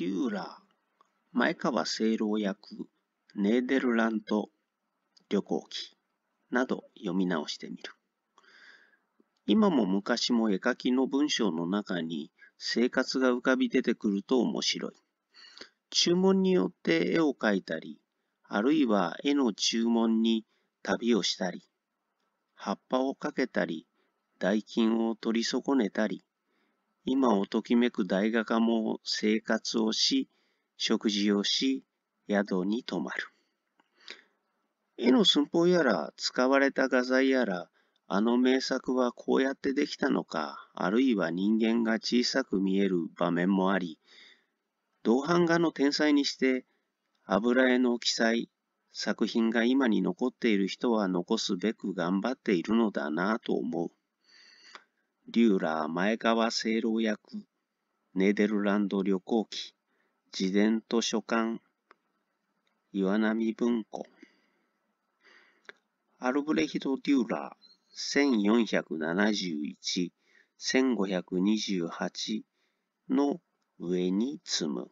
デューラー、前川清郎役、ネーデルラント旅行記など読み直してみる。今も昔も絵描きの文章の中に生活が浮かび出てくると面白い。注文によって絵を描いたり、あるいは絵の注文に旅をしたり、葉っぱをかけたり、代金を取り損ねたり、今をときめく大画家も生活をし、食事をし、宿に泊まる。絵の寸法やら、使われた画材やら、あの名作はこうやってできたのか、あるいは人間が小さく見える場面もあり、銅版画の天才にして、油絵の記載、作品が今に残っている人は残すべく頑張っているのだなぁと思う。リューラー前川清老役、ネーデルランド旅行記、自伝図書館、岩波文庫。アルブレヒド・デューラー1471-1528の上に積む。